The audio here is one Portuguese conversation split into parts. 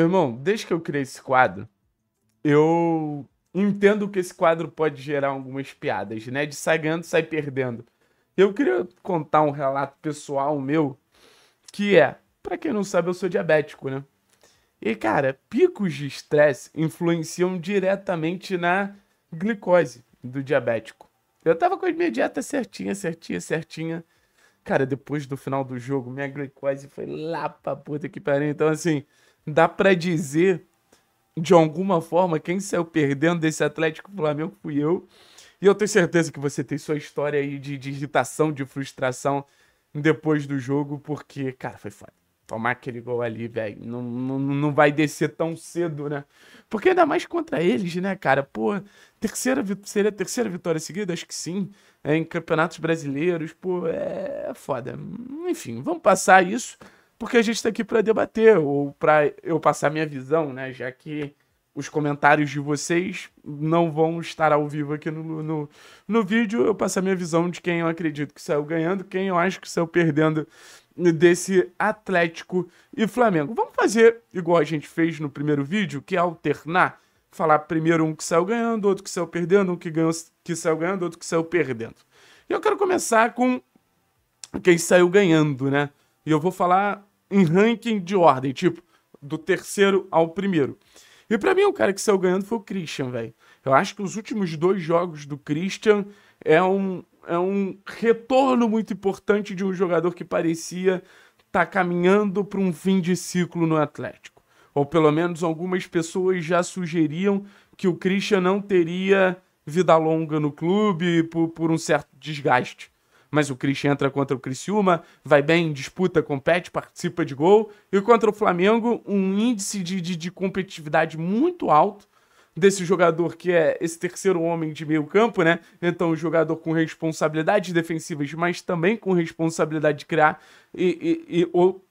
irmão, desde que eu criei esse quadro, eu entendo que esse quadro pode gerar algumas piadas, né? De sair ganhando, sair perdendo. Eu queria contar um relato pessoal meu, que é, para quem não sabe, eu sou diabético, né? E cara, picos de estresse influenciam diretamente na glicose do diabético. Eu tava com a minha dieta certinha, certinha, certinha. Cara, depois do final do jogo, minha glicose foi lá pra puta que pariu. Então, assim, dá para dizer de alguma forma quem saiu perdendo desse Atlético Flamengo fui eu. E eu tenho certeza que você tem sua história aí de, de irritação, de frustração depois do jogo, porque, cara, foi foda. Tomar aquele gol ali, velho, não, não, não vai descer tão cedo, né? Porque ainda mais contra eles, né, cara? Pô, terceira, seria a terceira vitória seguida? Acho que sim. É, em campeonatos brasileiros, pô, é foda. Enfim, vamos passar isso porque a gente está aqui para debater ou para eu passar minha visão, né? Já que os comentários de vocês não vão estar ao vivo aqui no, no, no vídeo, eu passar minha visão de quem eu acredito que saiu ganhando, quem eu acho que saiu perdendo desse Atlético e Flamengo. Vamos fazer igual a gente fez no primeiro vídeo, que é alternar, falar primeiro um que saiu ganhando, outro que saiu perdendo, um que ganhou, que saiu ganhando, outro que saiu perdendo. E eu quero começar com quem saiu ganhando, né? E eu vou falar em ranking de ordem, tipo, do terceiro ao primeiro. E para mim, o cara que saiu ganhando foi o Christian, velho. Eu acho que os últimos dois jogos do Christian é um, é um retorno muito importante de um jogador que parecia estar tá caminhando para um fim de ciclo no Atlético. Ou pelo menos algumas pessoas já sugeriam que o Christian não teria vida longa no clube por, por um certo desgaste mas o Cristian entra contra o Criciúma, vai bem, disputa, compete, participa de gol. E contra o Flamengo, um índice de, de, de competitividade muito alto desse jogador que é esse terceiro homem de meio campo, né? Então, um jogador com responsabilidades defensivas, mas também com responsabilidade de criar. E, e, e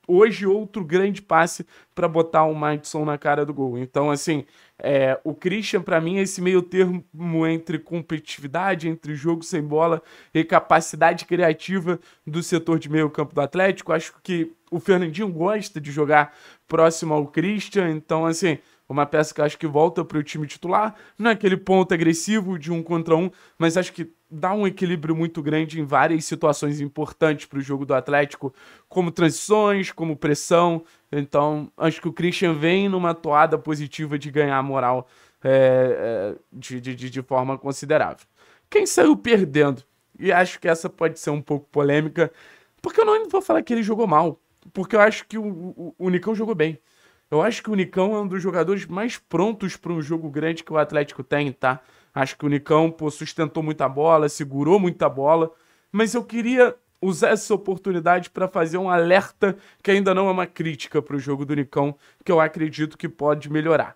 hoje, outro grande passe para botar o Madison na cara do gol. Então, assim, é, o Christian, para mim, é esse meio termo entre competitividade, entre jogo sem bola e capacidade criativa do setor de meio campo do Atlético. Acho que o Fernandinho gosta de jogar próximo ao Christian, então, assim uma peça que acho que volta para o time titular. Não é aquele ponto agressivo de um contra um, mas acho que dá um equilíbrio muito grande em várias situações importantes para o jogo do Atlético, como transições, como pressão. Então, acho que o Christian vem numa toada positiva de ganhar moral é, é de, de, de forma considerável. Quem saiu perdendo? E acho que essa pode ser um pouco polêmica, porque eu não vou falar que ele jogou mal, porque eu acho que o, o, o Nicão jogou bem. Eu acho que o Nicão é um dos jogadores mais prontos para um jogo grande que o Atlético tem, tá? Acho que o Nicão pô, sustentou muita bola, segurou muita bola. Mas eu queria usar essa oportunidade para fazer um alerta que ainda não é uma crítica para o jogo do Nicão, que eu acredito que pode melhorar.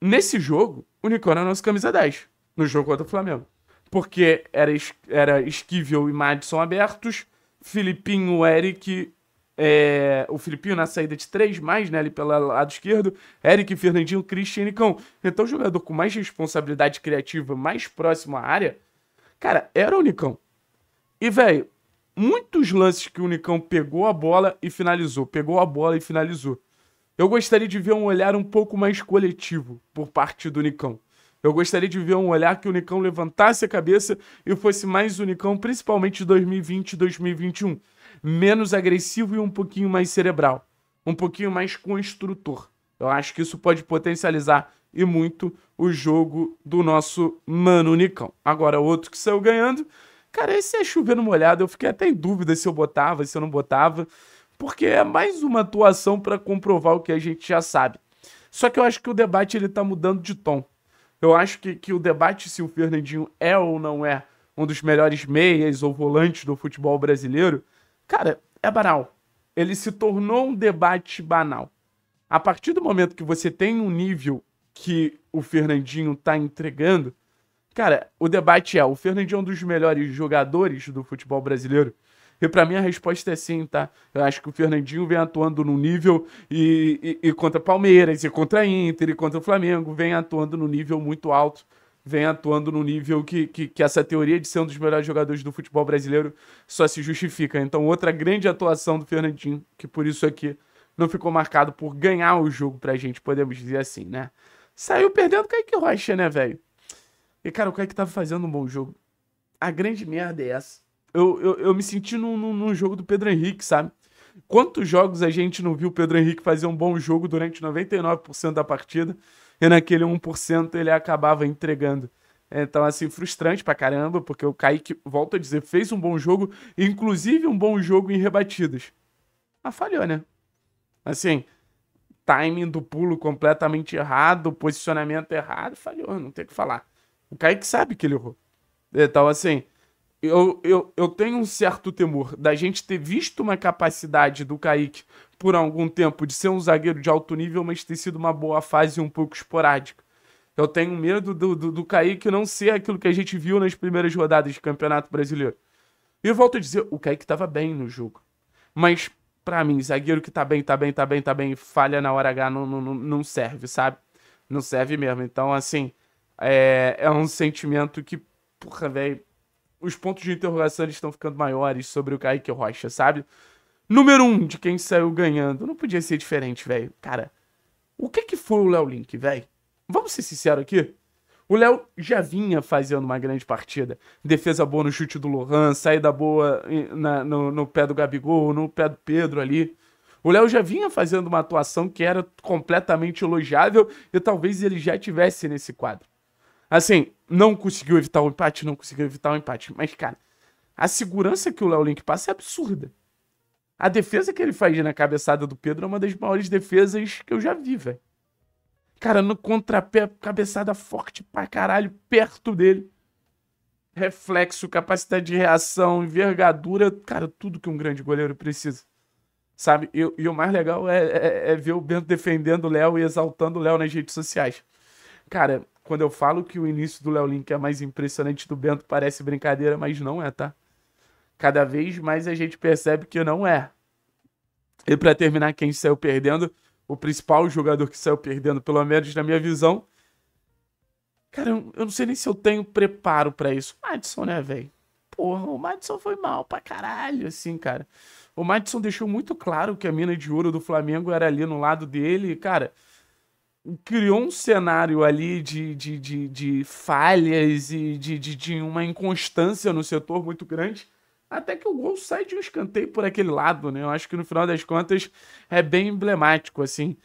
Nesse jogo, o Nicão era nosso camisa 10, no jogo contra o Flamengo. Porque era, era Esquivel e Madison abertos, Filipinho, Eric é, o Filipinho na saída de três mais, né, ali pelo lado esquerdo, Eric, Fernandinho, Cristian e Nicão. Então o jogador com mais responsabilidade criativa, mais próximo à área, cara, era o Nicão. E, velho, muitos lances que o Nicão pegou a bola e finalizou, pegou a bola e finalizou. Eu gostaria de ver um olhar um pouco mais coletivo por parte do Nicão. Eu gostaria de ver um olhar que o Nicão levantasse a cabeça e fosse mais o Nicão, principalmente 2020 e 2021. Menos agressivo e um pouquinho mais cerebral. Um pouquinho mais construtor. Eu acho que isso pode potencializar e muito o jogo do nosso mano Nicão. Agora, outro que saiu ganhando. Cara, esse é chovendo molhado. Eu fiquei até em dúvida se eu botava, se eu não botava. Porque é mais uma atuação para comprovar o que a gente já sabe. Só que eu acho que o debate ele tá mudando de tom. Eu acho que, que o debate se o Fernandinho é ou não é um dos melhores meias ou volantes do futebol brasileiro, cara, é banal. Ele se tornou um debate banal. A partir do momento que você tem um nível que o Fernandinho tá entregando, cara, o debate é: o Fernandinho é um dos melhores jogadores do futebol brasileiro? E para mim a resposta é sim, tá? Eu acho que o Fernandinho vem atuando num nível e, e, e contra Palmeiras, e contra Inter, e contra o Flamengo, vem atuando num nível muito alto vem atuando no nível que, que, que, essa teoria de ser um dos melhores jogadores do futebol brasileiro só se justifica. Então, outra grande atuação do Fernandinho, que por isso aqui não ficou marcado por ganhar o jogo pra gente, podemos dizer assim, né? Saiu perdendo o Kaique Rocha, né, velho? E, cara, o Kaique tava fazendo um bom jogo. A grande merda é essa eu, eu, eu me senti num, num jogo do Pedro Henrique, sabe? Quantos jogos a gente não viu o Pedro Henrique fazer um bom jogo durante 99% da partida e naquele 1% ele acabava entregando? Então, assim, frustrante pra caramba, porque o Kaique, volto a dizer, fez um bom jogo, inclusive um bom jogo em rebatidas. Mas falhou, né? Assim, timing do pulo completamente errado, posicionamento errado, falhou, não tem o que falar. O Kaique sabe que ele errou. Então, assim, eu, eu, eu tenho um certo temor da gente ter visto uma capacidade do Kaique por algum tempo de ser um zagueiro de alto nível, mas ter sido uma boa fase um pouco esporádica. Eu tenho medo do, do, do Kaique não ser aquilo que a gente viu nas primeiras rodadas de Campeonato Brasileiro. E eu volto a dizer, o Kaique estava bem no jogo. Mas, para mim, zagueiro que tá bem, tá bem, tá bem, tá bem, falha na hora H não, não, não serve, sabe? Não serve mesmo. Então, assim, é, é um sentimento que, porra, velho, os pontos de interrogação estão ficando maiores sobre o Kaique Rocha, sabe? Número um de quem saiu ganhando. Não podia ser diferente, velho. Cara, o que que foi o Léo Link, velho? Vamos ser sinceros aqui. O Léo já vinha fazendo uma grande partida. Defesa boa no chute do Lohan, saída boa na, no, no pé do Gabigol, no pé do Pedro ali. O Léo já vinha fazendo uma atuação que era completamente elogiável e talvez ele já tivesse nesse quadro. Assim, não conseguiu evitar o empate, não conseguiu evitar o empate. Mas, cara, a segurança que o Léo Link passa é absurda. A defesa que ele faz na cabeçada do Pedro é uma das maiores defesas que eu já vi, velho. Cara, no contrapé, cabeçada forte pra caralho, perto dele. Reflexo, capacidade de reação, envergadura, cara, tudo que um grande goleiro precisa. Sabe? E, e o mais legal é, é, é ver o Bento defendendo o Léo e exaltando o Léo nas redes sociais. Cara, quando eu falo que o início do Léo Link é mais impressionante do Bento, parece brincadeira, mas não é, tá? Cada vez mais a gente percebe que não é. E para terminar, quem saiu perdendo, o principal jogador que saiu perdendo, pelo menos na minha visão, cara, eu, não sei nem se eu tenho preparo para isso. Madison, né, velho? Porra, o Madison foi mal pra caralho, assim, cara. O Madison deixou muito claro que a mina de ouro do Flamengo era ali no lado dele, e, cara criou um cenário ali de, de, de, de falhas e de, de, de, uma inconstância no setor muito grande. Até que o gol sai de um escanteio por aquele lado, né? Eu acho que no final das contas é bem emblemático, assim.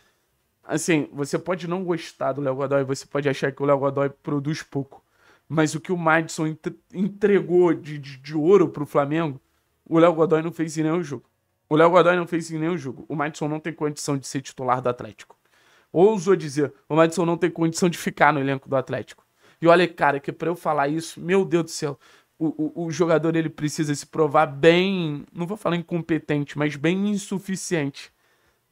Assim, você pode não gostar do Léo Godoy, você pode achar que o Léo Godoy produz pouco. Mas o que o Madison entregou de, de, de ouro pro Flamengo, o Léo Godoy não fez em nenhum jogo. O Léo Godoy não fez em nenhum jogo. O Madison não tem condição de ser titular do Atlético ouso dizer, o Madison não tem condição de ficar no elenco do Atlético. E olha, cara, que para eu falar isso, meu Deus do céu, o, o, o, jogador ele precisa se provar bem, não vou falar incompetente, mas bem insuficiente.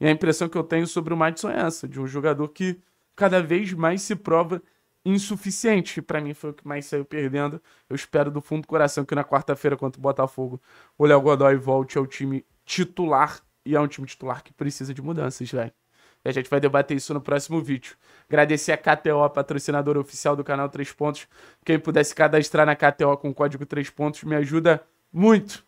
E a impressão que eu tenho sobre o Madison é essa, de um jogador que cada vez mais se prova insuficiente. Para mim foi o que mais saiu perdendo. Eu espero do fundo do coração que na quarta-feira contra o Botafogo, o Léo Godoy volte ao time titular e é um time titular que precisa de mudanças, velho. E a gente vai debater isso no próximo vídeo. Agradecer a KTO, patrocinadora oficial do canal 3 Pontos. Quem pudesse se cadastrar na KTO com o código 3 Pontos me ajuda muito.